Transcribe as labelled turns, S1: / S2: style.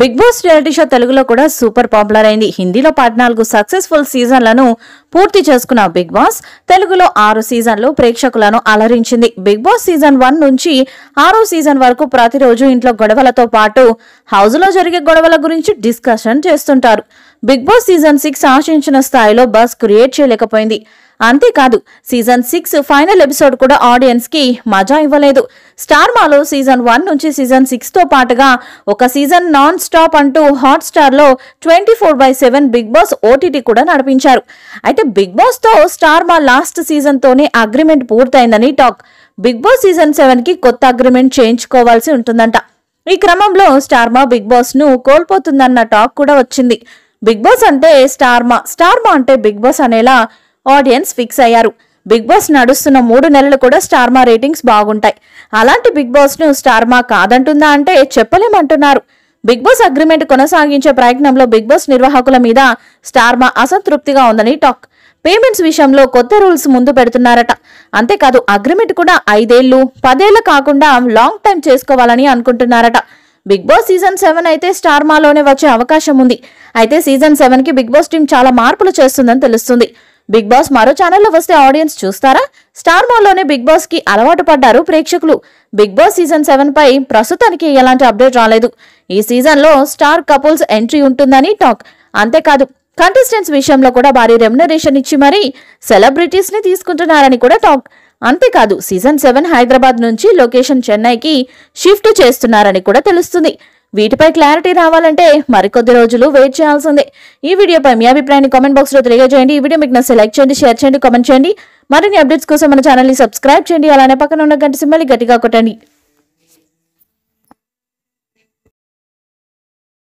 S1: big boss reality show తెలుగులో కూడా super popular అయింది హిందీలో పద్నాలుగు సక్సెస్ఫుల్ సీజన్లను పూర్తి చేసుకున్న బిగ్ బాస్ తెలుగులో ఆరు సీజన్లు ప్రేక్షకులను అలరించింది బిగ్ బాస్ సీజన్ వన్ నుంచి ఆరో సీజన్ వరకు ప్రతిరోజు ఇంట్లో గొడవలతో పాటు హౌజ్లో జరిగే గొడవల గురించి డిస్కషన్ చేస్తుంటారు బిగ్ బాస్ సీజన్ సిక్స్ ఆశించిన స్థాయిలో బస్ క్రియేట్ చేయలేకపోయింది అంతేకాదు సీజన్ సిక్స్ ఫైనల్ ఎపిసోడ్ కూడా ఆడియన్స్ కి మజా ఇవ్వలేదు స్టార్ మాలో సీజన్ వన్ నుంచి సీజన్ సిక్స్ తో పాటుగా ఒక సీజన్ నాన్ స్టాప్ అంటూ హాట్ స్టార్ లో twenty four by seven Bigg Boss OTT కూడా నడిపించారు అయితే బిగ్ బాస్ తో స్టార్ మా లాస్ట్ సీజన్ తోనే అగ్రిమెంట్ పూర్తయిందని talk Bigg Boss season seven కి కొత్త అగ్రిమెంట్ చేయించుకోవాల్సి ఉంటుందంట ఈ క్రమంలో స్టార్మా బిగ్ బాస్ ను కోల్పోతుందన్న టాక్ కూడా వచ్చింది బిగ్ బాస్ అంటే స్టార్మా స్టార్మా అంటే బిగ్ బాస్ అనేలా ఆడియన్స్ ఫిక్స్ అయ్యారు బిగ్ బాస్ నడుస్తున్న మూడు నెలలు కూడా స్టార్మా రేటింగ్స్ బాగుంటాయి అలాంటి బిగ్ బాస్ను స్టార్మా కాదంటుందా అంటే చెప్పలేమంటున్నారు బిగ్ బాస్ అగ్రిమెంట్ కొనసాగించే ప్రయత్నంలో బిగ్ బాస్ నిర్వాహకుల మీద స్టార్మా అసంతృప్తిగా ఉందని టాక్ పేమెంట్స్ విషయంలో కొత్త రూల్స్ ముందు పెడుతున్నారట అంతేకాదు అగ్రిమెంట్ కూడా ఐదేళ్లు పదేళ్లు కాకుండా లాంగ్ టైం చేసుకోవాలని అనుకుంటున్నారట బిగ్ బాస్ సీజన్ సెవెన్ అయితే స్టార్ మాలోనే వచ్చే అవకాశం ఉంది అయితే సీజన్ సెవెన్ కి బిగ్ బాస్ టీం చాలా మార్పులు చేస్తుందని తెలుస్తుంది బిగ్ బాస్ మరో ఛానల్లో వస్తే ఆడియన్స్ చూస్తారా స్టార్ మాల్లోనే బిగ్ బాస్ కి అలవాటు పడ్డారు ప్రేక్షకులు బిగ్ బాస్ సీజన్ సెవెన్ పై ప్రస్తుతానికి ఎలాంటి అప్డేట్ రాలేదు ఈ సీజన్లో స్టార్ కపుల్స్ ఎంట్రీ ఉంటుందని టాక్ అంతేకాదు కంటెస్టెంట్స్ విషయంలో కూడా భారీ రెమ్యునరేషన్ ఇచ్చి మరీ సెలబ్రిటీస్ ని తీసుకుంటున్నారని కూడా టాక్ అంతేకాదు సీజన్ సెవెన్ హైదరాబాద్ నుంచి లొకేషన్ చెన్నైకి షిఫ్ట్ చేస్తున్నారని కూడా తెలుస్తుంది వీటిపై క్లారిటీ రావాలంటే మరికొద్ది రోజులు వెయిట్ చేయాల్సిందే ఈ వీడియోపై మీ అభిప్రాయాన్ని కామెంట్ బాక్స్లో తెలియజేయండి ఈ వీడియో మీకు నచ్చితే లైక్ చేయండి షేర్ చేయండి కామెంట్ చేయండి మరిన్ని అప్డేట్స్ కోసం మన ఛానల్ని సబ్స్క్రైబ్ చేయండి అలానే పక్కన ఉన్న గంట సిమ్మల్ని గట్టిగా కొట్టండి